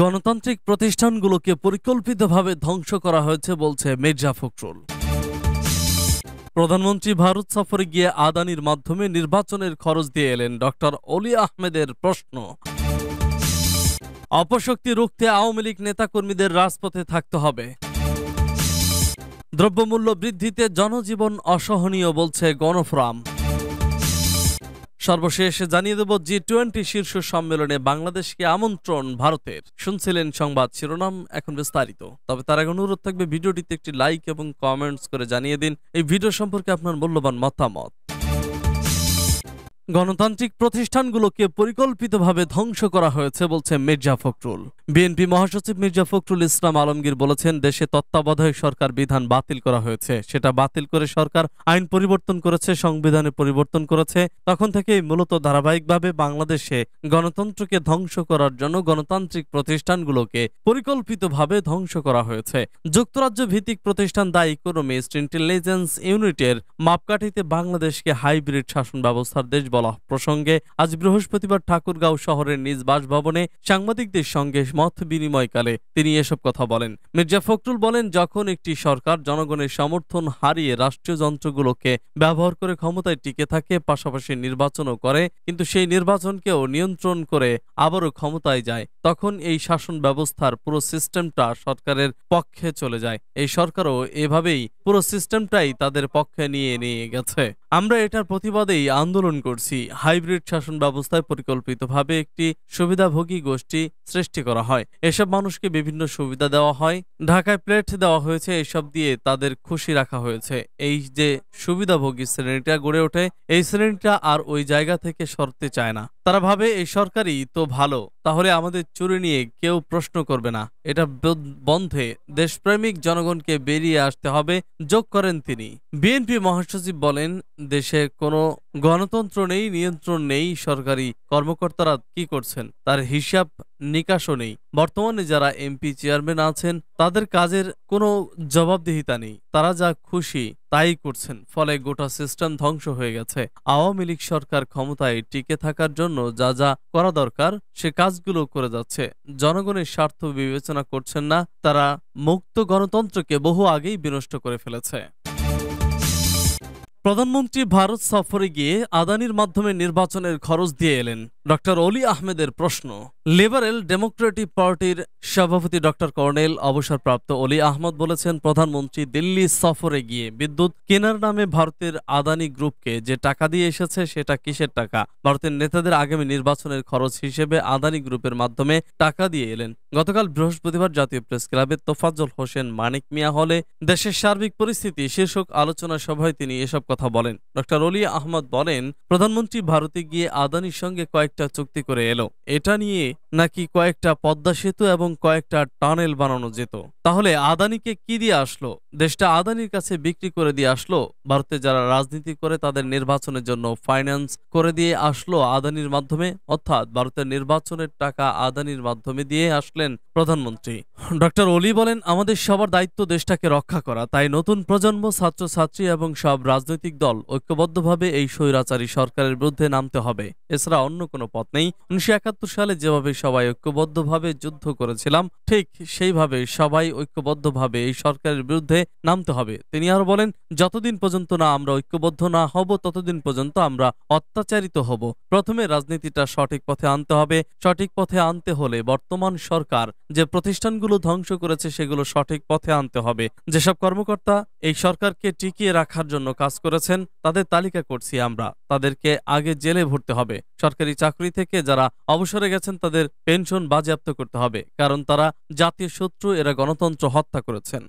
গণতান্ত্রিক প্রতিষ্ঠানগুলোকে পরিকল্পিতভাবে ধ্বংস করা হয়েছে বলছে মির্জা ফখরুল প্রধানমন্ত্রী ভারত সফরে গিয়ে আদানির মাধ্যমে নির্বাচনের খরচ দিয়ে এলেন ডক্টর অলি আহমেদের প্রশ্ন অপশক্তি রুখতে আওয়ামী লীগ নেতাকর্মীদের রাজপথে থাকতে হবে দ্রব্যমূল্য বৃদ্ধিতে জনজীবন অসহনীয় বলছে গণফোরাম সর্বশেষ জানিয়ে দেব জি টোয়েন্টি শীর্ষ সম্মেলনে বাংলাদেশকে আমন্ত্রণ ভারতের শুনছিলেন সংবাদ শিরোনাম এখন বিস্তারিত তবে তার আগে অনুরোধ থাকবে ভিডিওটিতে একটি লাইক এবং কমেন্টস করে জানিয়ে দিন এই ভিডিও সম্পর্কে আপনার মূল্যবান মতামত গণতান্ত্রিক প্রতিষ্ঠানগুলোকে পরিকল্পিতভাবে ধ্বংস করা হয়েছে বলছে মির্জা ফখরুল বিএনপি মহাসচিব মির্জা ফখরুল ইসলাম আলমগীর বলেছেন দেশে তত্ত্বাবধায়ক সরকার বিধান বাতিল করা হয়েছে সেটা বাতিল করে সরকার আইন পরিবর্তন করেছে সংবিধানে পরিবর্তন করেছে তখন থেকেই মূলত ধারাবাহিকভাবে বাংলাদেশে গণতন্ত্রকে ধ্বংস করার জন্য গণতান্ত্রিক প্রতিষ্ঠানগুলোকে পরিকল্পিতভাবে ধ্বংস করা হয়েছে যুক্তরাজ্য ভিত্তিক প্রতিষ্ঠান দ্য ইকোনমিস্ট ইন্টেলিজেন্স ইউনিটের মাপকাঠিতে বাংলাদেশকে হাইব্রিড শাসন ব্যবস্থার দেশ বলা প্রসঙ্গে আজ বৃহস্পতিবার ঠাকুরগাঁও শহরের নিজ বাসভবনে সাংবাদিকদের সঙ্গে মত বিনিময়কালে তিনি এসব কথা বলেন মির্জা ফখরুল বলেন যখন একটি সরকার জনগণের সমর্থন হারিয়ে রাষ্ট্রীয় যন্ত্রগুলোকে ব্যবহার করে ক্ষমতায় টিকে থাকে পাশাপাশি নির্বাচনও করে কিন্তু সেই নির্বাচনকেও নিয়ন্ত্রণ করে আবারও ক্ষমতায় যায় তখন এই শাসন ব্যবস্থার পুরো সিস্টেমটা সরকারের পক্ষে চলে যায় এই সরকারও এভাবেই পুরো সিস্টেমটাই তাদের পক্ষে নিয়ে নিয়ে গেছে আমরা এটার প্রতিবাদেই আন্দোলন করছি হাইব্রিড শাসন ব্যবস্থায় পরিকল্পিতভাবে একটি সুবিধাভোগী গোষ্ঠী সৃষ্টি করা হয় এসব মানুষকে বিভিন্ন সুবিধা দেওয়া হয় ঢাকায় প্লেট দেওয়া হয়েছে এসব দিয়ে তাদের খুশি রাখা হয়েছে এই যে সুবিধাভোগী শ্রেণীটা গড়ে ওঠে এই শ্রেণীটা আর ওই জায়গা থেকে সরতে চায় না তারা ভাবে এই সরকারই তো ভালো তাহলে আমাদের চুরি নিয়ে কেউ প্রশ্ন করবে না এটা বন্ধে দেশপ্রেমিক জনগণকে বেরিয়ে আসতে হবে যোগ করেন তিনি বিএনপি মহাসচিব বলেন দেশে কোনো গণতন্ত্র নেই নিয়ন্ত্রণ নেই সরকারি কর্মকর্তারা কি করছেন তার হিসাব নিকাশও নেই বর্তমানে যারা এমপি চেয়ারম্যান আছেন তাদের কাজের কোনো জবাবদিহিতা নেই তারা যা খুশি তাই করছেন ফলে গোটা সিস্টেম ধ্বংস হয়ে গেছে আওয়ামী লীগ সরকার ক্ষমতায় টিকে থাকার জন্য যা যা করা দরকার সে কাজগুলো করে যাচ্ছে জনগণের স্বার্থ বিবেচনা আলোচনা করছেন না তারা মুক্ত গণতন্ত্রকে বহু আগেই বিনষ্ট করে ফেলেছে প্রধানমন্ত্রী ভারত সফরে গিয়ে আদানির মাধ্যমে নির্বাচনের খরচ দিয়ে এলেন ডক্টর অলি আহমেদের প্রশ্ন লিবারেল ডেমোক্রেটিক পার্টির সভাপতি ডক্টর কর্নেল অবসরপ্রাপ্ত অলি আহমদ বলেছেন প্রধানমন্ত্রী দিল্লি সফরে গিয়ে বিদ্যুৎ কেনার নামে ভারতের আদানি গ্রুপকে যে টাকা দিয়ে এসেছে সেটা কিসের টাকা ভারতের নেতাদের আগামী নির্বাচনের খরচ হিসেবে আদানি গ্রুপের মাধ্যমে টাকা দিয়ে এলেন গতকাল বৃহস্পতিবার জাতীয় প্রেস ক্লাবে তোফাজ্জল হোসেন মানিক মিয়া হলে দেশের সার্বিক পরিস্থিতি শীর্ষক আলোচনা সভায় তিনি এসব কথা বলেন ডক্টর অলি আহমদ বলেন প্রধানমন্ত্রী ভারতে গিয়ে আদানির সঙ্গে কয়েকটা চুক্তি করে এলো এটা নিয়ে নাকি কয়েকটা পদ্মা সেতু এবং কয়েকটা টানেল বানানো যেত তাহলে আদানিকে কি দিয়ে আসলো দেশটা আদানির কাছে বিক্রি করে দিয়ে আসলো ভারতে যারা রাজনীতি করে তাদের নির্বাচনের জন্য ফাইন্যান্স করে দিয়ে আসলো আদানির মাধ্যমে অর্থাৎ ভারতের নির্বাচনের টাকা আদানির মাধ্যমে দিয়ে আসলেন প্রধানমন্ত্রী ডক্টর অলি বলেন আমাদের সবার দায়িত্ব দেশটাকে রক্ষা করা তাই নতুন প্রজন্ম ছাত্রছাত্রী এবং সব রাজনৈতিক দল ঐক্যবদ্ধভাবে এই স্বৈরাচারী সরকারের বিরুদ্ধে নামতে হবে এছাড়া অন্য কোনো পথ নেই উনিশশো সালে যেভাবে যেভাবে সবাই ঐক্যবদ্ধভাবে যুদ্ধ করেছিলাম ঠিক সেইভাবে সবাই ঐক্যবদ্ধভাবে এই সরকারের বিরুদ্ধে নামতে হবে তিনি আরো বলেন যতদিন পর্যন্ত না আমরা ঐক্যবদ্ধ না হব ততদিন পর্যন্ত আমরা অত্যাচারিত হব প্রথমে রাজনীতিটা সঠিক পথে আনতে হবে সঠিক পথে আনতে হলে বর্তমান সরকার যে প্রতিষ্ঠানগুলো ধ্বংস করেছে সেগুলো সঠিক পথে আনতে হবে যেসব কর্মকর্তা এই সরকারকে টিকিয়ে রাখার জন্য কাজ করেছেন তাদের তালিকা করছি আমরা তাদেরকে আগে জেলে ভরতে হবে সরকারি চাকরি থেকে যারা অবসরে গেছেন তাদের তাদের পেনশন বাজেয়াপ্ত করতে হবে কারণ তারা জাতীয় শত্রু এরা গণতন্ত্র হত্যা করেছেন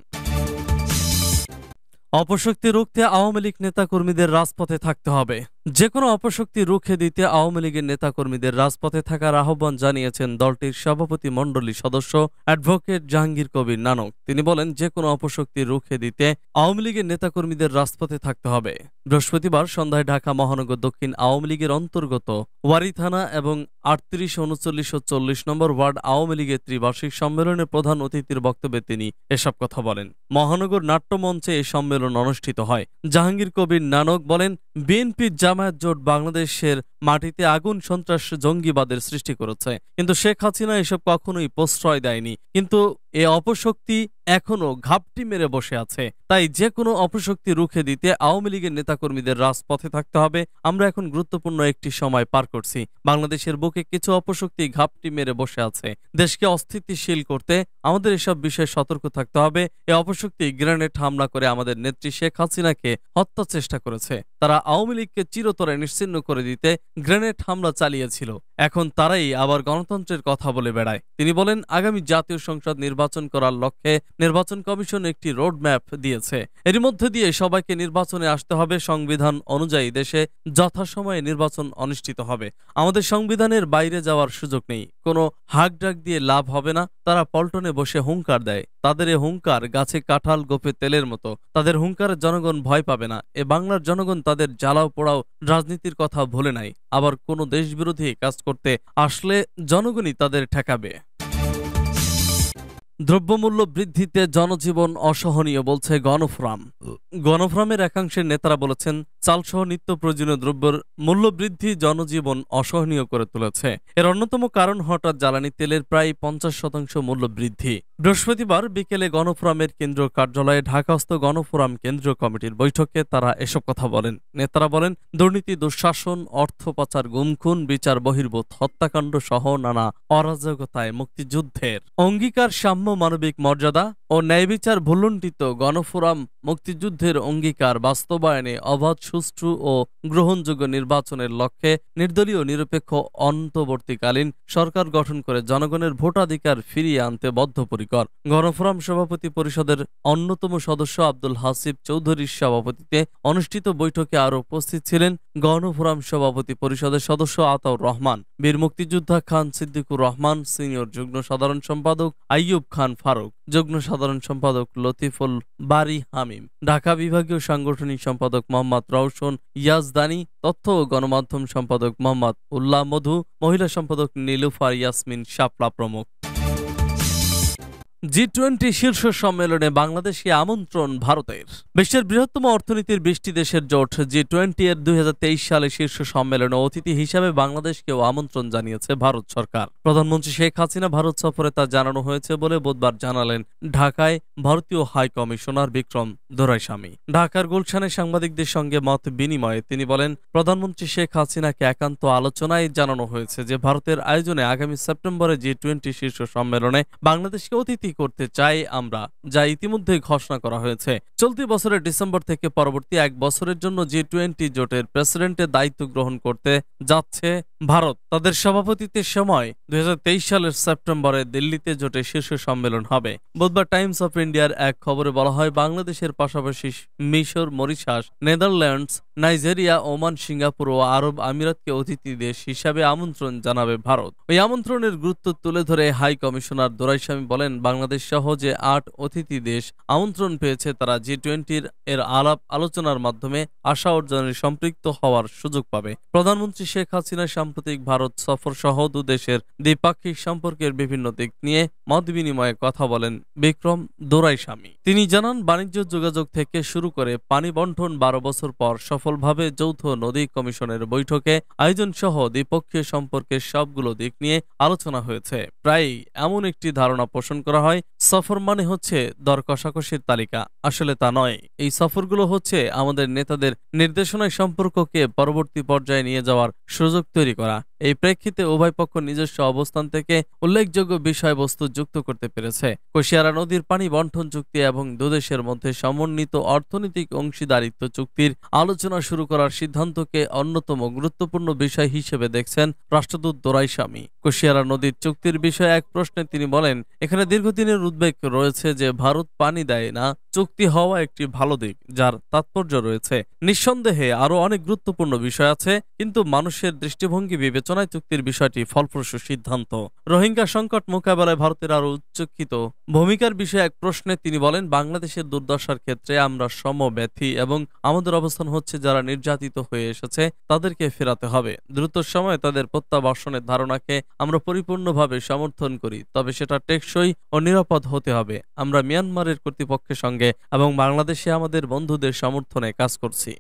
অপশক্তি রুখতে আওয়ামী লীগ নেতাকর্মীদের রাজপথে থাকতে হবে যে কোনো অপশক্তি রুখে দিতে আওয়ামী লীগের নেতাকর্মীদের রাজপথে থাকার আহ্বান জানিয়েছেন দলটির সভাপতি মণ্ডলী সদস্য অ্যাডভোকেট জাহাঙ্গীর কবির নানক তিনি বলেন যে কোনো অপশক্তি রুখে দিতে আওয়ামী লীগের নেতাকর্মীদের রাজপথে থাকতে হবে বৃহস্পতিবার সন্ধ্যায় ঢাকা মহানগর দক্ষিণ আওয়ামী লীগের অন্তর্গত ওয়ারি থানা এবং আটত্রিশ উনচল্লিশ ও চল্লিশ নম্বর ওয়ার্ড আওয়ামী লীগের ত্রিবার্ষিক সম্মেলনে প্রধান অতিথির বক্তব্যে তিনি এসব কথা বলেন মহানগর নাট্যমঞ্চে এই সম্মেলন অনুষ্ঠিত হয় জাহাঙ্গীর কবির নানক বলেন বিএনপির জাম জামায়াত জোট বাংলাদেশের মাটিতে আগুন সন্ত্রাস জঙ্গিবাদের সৃষ্টি করেছে কিন্তু শেখ হাসিনা এসব কখনোই প্রশ্রয় দেয়নি কিন্তু এ অপশক্তি এখনও ঘাপটি মেরে বসে আছে তাই যে কোনো অপশক্তি রুখে দিতে আওয়ামী লীগের নেতাকর্মীদের রাজপথে থাকতে হবে আমরা এখন গুরুত্বপূর্ণ একটি সময় পার করছি বাংলাদেশের বুকে কিছু অপশক্তি ঘাপটি মেরে বসে আছে দেশকে অস্থিতিশীল করতে আমাদের এসব বিষয়ে সতর্ক থাকতে হবে এ অপশক্তি গ্রেনেড হামলা করে আমাদের নেত্রী শেখ হাসিনাকে হত্যা চেষ্টা করেছে তারা আওয়ামী লীগকে চিরতরে নিশ্চিন্ন করে দিতে গ্রেনেড হামলা চালিয়েছিল এখন তারাই আবার গণতন্ত্রের কথা বলে বেড়ায় তিনি বলেন আগামী জাতীয় সংসদ নির্বাচন করার লক্ষ্যে নির্বাচন কমিশন একটি রোডম্যাপ দিয়েছে এর মধ্যে দিয়ে সবাইকে নির্বাচনে আসতে হবে সংবিধান অনুযায়ী দেশে যথাসময়ে নির্বাচন অনুষ্ঠিত হবে আমাদের সংবিধানের বাইরে যাওয়ার সুযোগ নেই কোনো হাকডাক দিয়ে লাভ হবে না তারা পল্টনে বসে হুঙ্কার দেয় তাদের এ হুঙ্কার গাছে কাঁঠাল গোপে তেলের মতো তাদের হুঙ্কারে জনগণ ভয় পাবে না এ বাংলার জনগণ তাদের জ্বালাও পোড়াও রাজনীতির কথা ভুলে নাই আবার কোনো দেশবিরোধী কাজ করতে আসলে জনগণই তাদের ঠেকাবে দ্রব্যমূল্য বৃদ্ধিতে জনজীবন অসহনীয় বলছে গণফ্রাম গণফ্রামের একাংশের নেতারা বলেছেন চালসহ নিত্য প্রয়োজনীয় দ্রব্যের মূল্য বৃদ্ধি জনজীবন অসহনীয় করে তুলেছে এর অন্যতম কারণ হঠাৎ জ্বালানি তেলের প্রায় পঞ্চাশ শতাংশ মূল্য বৃদ্ধি বৃহস্পতিবার বিকেলে গণফোরামের কেন্দ্র কার্যালয়ে ঢাকাস্থ গণফোরাম কেন্দ্রীয় কমিটির বৈঠকে তারা এসব কথা বলেন নেতারা বলেন দুর্নীতি দুঃশাসন অর্থ পাচার গুমখুন বিচার বহির্ভূত হত্যাকাণ্ড সহ নানা অরাজকতায় মুক্তিযুদ্ধের অঙ্গীকার সাম্য সাম্য মানবিক মর্যাদা ও ন্যায়বিচার ভুলুণ্ঠিত গণফোরাম মুক্তিযুদ্ধের অঙ্গীকার বাস্তবায়নে অবাধ সুষ্ঠু ও গ্রহণযোগ্য নির্বাচনের লক্ষ্যে নির্দলীয় নিরপেক্ষ অন্তর্বর্তীকালীন সরকার গঠন করে জনগণের ভোটাধিকার ফিরিয়ে আনতে বদ্ধপরিকর গণফোরাম সভাপতি পরিষদের অন্যতম সদস্য আব্দুল হাসিব চৌধুরীর সভাপতিতে অনুষ্ঠিত বৈঠকে আরও উপস্থিত ছিলেন গণফোরাম সভাপতি পরিষদের সদস্য আতাউর রহমান বীর মুক্তিযোদ্ধা খান সিদ্দিকুর রহমান সিনিয়র যুগ্ম সাধারণ সম্পাদক আইয়ুব খান ফারুক যুগ্ম সাধারণ সম্পাদক লতিফুল বারি হামিম ঢাকা বিভাগীয় সাংগঠনিক সম্পাদক মোহাম্মদ রওশন ইয়াজদানি তথ্য ও গণমাধ্যম সম্পাদক মোহাম্মদ উল্লাহ মধু মহিলা সম্পাদক নীলুফার ইয়াসমিন শাপলা প্রমুখ জি টোয়েন্টি শীর্ষ সম্মেলনে বাংলাদেশকে আমন্ত্রণ ভারতের বিশ্বের বৃহত্তম অর্থনীতির বিশটি দেশের জোট জি টোয়েন্টি এর দুই সালে শীর্ষ সম্মেলনে অতিথি হিসাবে বাংলাদেশকেও আমন্ত্রণ জানিয়েছে ভারত সরকার প্রধানমন্ত্রী শেখ হাসিনা ভারত সফরে তা জানানো হয়েছে বলে বুধবার জানালেন ঢাকায় ভারতীয় হাই কমিশনার বিক্রম দোরাইস্বামী ঢাকার গুলশানে সাংবাদিকদের সঙ্গে মত বিনিময়ে তিনি বলেন প্রধানমন্ত্রী শেখ হাসিনাকে একান্ত আলোচনায় জানানো হয়েছে যে ভারতের আয়োজনে আগামী সেপ্টেম্বরে জি টোয়েন্টি শীর্ষ সম্মেলনে বাংলাদেশকে অতিথি উন্নতি করতে চাই আমরা যা ইতিমধ্যে ঘোষণা করা হয়েছে চলতি বছরের ডিসেম্বর থেকে পরবর্তী এক বছরের জন্য জি টোয়েন্টি জোটের প্রেসিডেন্টের দায়িত্ব গ্রহণ করতে যাচ্ছে ভারত তাদের সভাপতিত্বের সময় দুই সালের সেপ্টেম্বরে দিল্লিতে জোটের শীর্ষ সম্মেলন হবে বুধবার টাইমস অফ ইন্ডিয়ার এক খবরে বলা হয় বাংলাদেশের পাশাপাশি মিশর Mauritius Netherlands Nigeria Oman Singapore ও আরব আমিরাতকে অতিথি দেশ হিসাবে আমন্ত্রণ জানাবে ভারত এই আমন্ত্রণের গুরুত্ব তুলে ধরে হাই কমিশনার দোরাইস্বামী বলেন বাংলাদেশ সহ যে আট অতিথি দেশ আমন্ত্রণ পেয়েছে তারা জি টোয়েন্টির এর আলাপ আলোচনার মাধ্যমে আশা অর্জনের সম্পৃক্ত হওয়ার সুযোগ পাবে প্রধানমন্ত্রী শেখ হাসিনা সাম্প্রতিক ভারত সফর সহ দুদেশের দ্বিপাক্ষিক সম্পর্কের বিভিন্ন দিক নিয়ে মত বিনিময়ে কথা বলেন বিক্রম দোরাইস্বামী তিনি জানান বাণিজ্য যোগাযোগ থেকে শুরু করে পানি বন্টন বারো বছর পর সফর সফলভাবে যৌথ নদী কমিশনের বৈঠকে আয়োজন সহ দ্বিপক্ষীয় সম্পর্কের সবগুলো দিক নিয়ে আলোচনা হয়েছে প্রায়ই এমন একটি ধারণা পোষণ করা হয় সফর মানে হচ্ছে দর কষাকষির তালিকা আসলে তা নয় এই সফরগুলো হচ্ছে আমাদের নেতাদের নির্দেশনায় সম্পর্ককে পরবর্তী পর্যায়ে নিয়ে যাওয়ার সুযোগ তৈরি করা এই প্রেক্ষিতে উভয় পক্ষ নিজস্ব অবস্থান থেকে উল্লেখযোগ্য বিষয়বস্তু যুক্ত করতে পেরেছে কোশিয়ারা নদীর পানি বন্টন চুক্তি এবং দুদেশের মধ্যে সমন্বিত অর্থনৈতিক অংশীদারিত্ব চুক্তির আলোচনা শুরু করার সিদ্ধান্তকে অন্যতম গুরুত্বপূর্ণ বিষয় হিসেবে দেখছেন রাষ্ট্রদূত দোরাইস্বামী কোশিয়ারা নদীর চুক্তির বিষয়ে এক প্রশ্নে তিনি বলেন এখানে দীর্ঘদিনের উদ্বেগ রয়েছে যে ভারত পানি দেয় না চুক্তি হওয়া একটি ভালো দিক যার তাৎপর্য রয়েছে নিঃসন্দেহে আরও অনেক গুরুত্বপূর্ণ বিষয় আছে কিন্তু মানুষের দৃষ্টিভঙ্গি বিবেচনা আলোচনায় চুক্তির বিষয়টি ফলপ্রসূ সিদ্ধান্ত রোহিঙ্গা সংকট মোকাবেলায় ভারতের আরও উচ্চক্ষিত ভূমিকার বিষয়ে এক প্রশ্নে তিনি বলেন বাংলাদেশের দুর্দশার ক্ষেত্রে আমরা সমব্যথী এবং আমাদের অবস্থান হচ্ছে যারা নির্যাতিত হয়ে এসেছে তাদেরকে ফেরাতে হবে দ্রুত সময়ে তাদের প্রত্যাবাসনের ধারণাকে আমরা পরিপূর্ণভাবে সমর্থন করি তবে সেটা টেকসই ও নিরাপদ হতে হবে আমরা মিয়ানমারের কর্তৃপক্ষের সঙ্গে এবং বাংলাদেশে আমাদের বন্ধুদের সমর্থনে কাজ করছি